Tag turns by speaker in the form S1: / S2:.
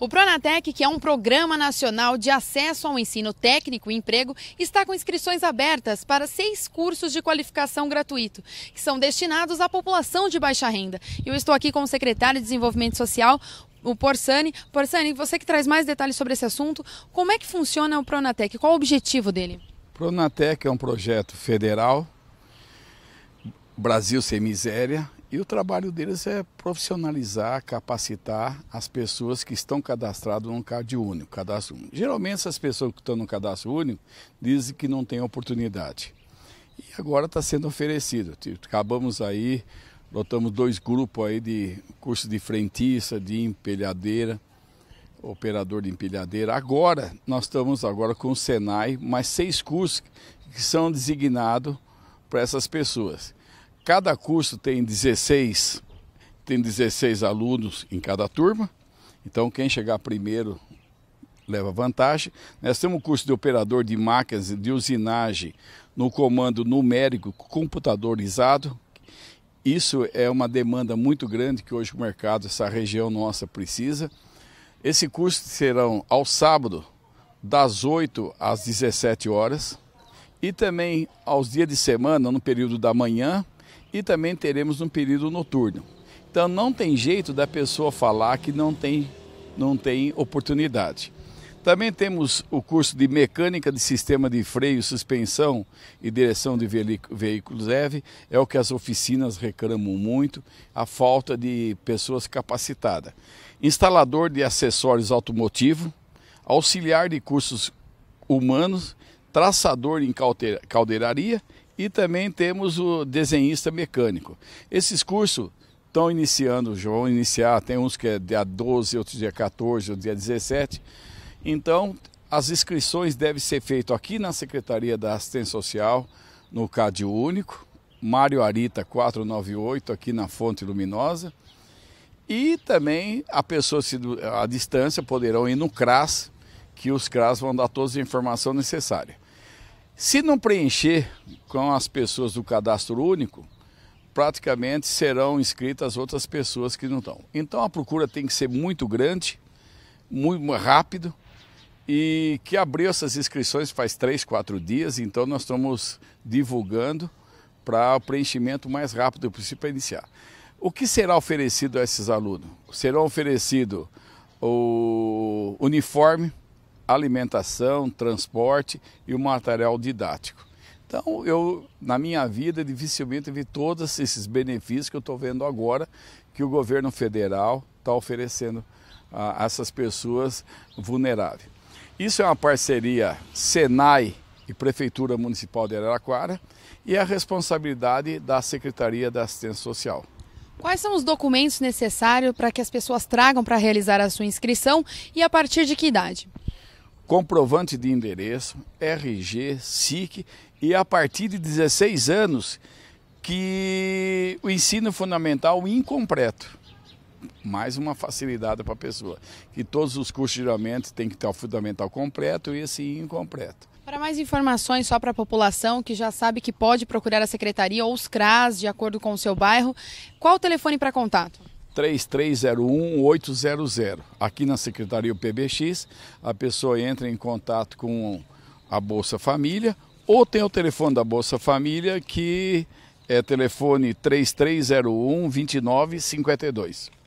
S1: O Pronatec, que é um programa nacional de acesso ao ensino técnico e emprego, está com inscrições abertas para seis cursos de qualificação gratuito, que são destinados à população de baixa renda. Eu estou aqui com o secretário de Desenvolvimento Social, o Porsani. Porsani, você que traz mais detalhes sobre esse assunto, como é que funciona o Pronatec? Qual o objetivo dele?
S2: Pronatec é um projeto federal, Brasil Sem Miséria, e o trabalho deles é profissionalizar, capacitar as pessoas que estão cadastradas no Cade único, cadastro único. Geralmente essas pessoas que estão no cadastro único dizem que não têm oportunidade. E agora está sendo oferecido. Acabamos aí, lotamos dois grupos aí de curso de frentista, de empilhadeira, operador de empilhadeira. Agora, nós estamos agora com o Senai, mais seis cursos que são designados para essas pessoas. Cada curso tem 16, tem 16 alunos em cada turma. Então quem chegar primeiro leva vantagem. Nós temos um curso de operador de máquinas de usinagem no comando numérico computadorizado. Isso é uma demanda muito grande que hoje o mercado, essa região nossa, precisa. Esse curso serão ao sábado, das 8 às 17 horas, e também aos dias de semana, no período da manhã e também teremos um período noturno. Então não tem jeito da pessoa falar que não tem, não tem oportunidade. Também temos o curso de Mecânica de Sistema de Freio, Suspensão e Direção de Veículos leve. É o que as oficinas reclamam muito, a falta de pessoas capacitadas. Instalador de acessórios automotivo, auxiliar de cursos humanos, traçador em caldeiraria e também temos o desenhista mecânico. Esses cursos estão iniciando, já vão iniciar, tem uns que é dia 12, outros dia 14, outros dia 17. Então, as inscrições devem ser feitas aqui na Secretaria da Assistência Social, no CAD Único, Mário Arita 498, aqui na Fonte Luminosa. E também a pessoa à distância poderão ir no CRAS, que os CRAS vão dar todas as informações necessárias. Se não preencher com as pessoas do cadastro único, praticamente serão inscritas outras pessoas que não estão. Então a procura tem que ser muito grande, muito rápido e que abriu essas inscrições faz três, quatro dias. Então nós estamos divulgando para o preenchimento mais rápido possível para iniciar. O que será oferecido a esses alunos? Serão oferecido o uniforme, alimentação, transporte e o material didático. Então, eu, na minha vida, dificilmente vi todos esses benefícios que eu estou vendo agora que o governo federal está oferecendo a, essas pessoas vulneráveis. Isso é uma parceria Senai e Prefeitura Municipal de Araraquara e é a responsabilidade da Secretaria da Assistência Social.
S1: Quais são os documentos necessários para que as pessoas tragam para realizar a sua inscrição e a partir de que idade?
S2: comprovante de endereço, RG, SIC e a partir de 16 anos que o ensino fundamental incompleto. Mais uma facilidade para a pessoa. Que todos os cursos geralmente tem que ter o fundamental completo e esse incompleto.
S1: Para mais informações, só para a população que já sabe que pode procurar a secretaria ou os CRAS de acordo com o seu bairro, qual o telefone para contato?
S2: 3301 800. Aqui na Secretaria PBX, a pessoa entra em contato com a Bolsa Família ou tem o telefone da Bolsa Família que é telefone 3301 2952.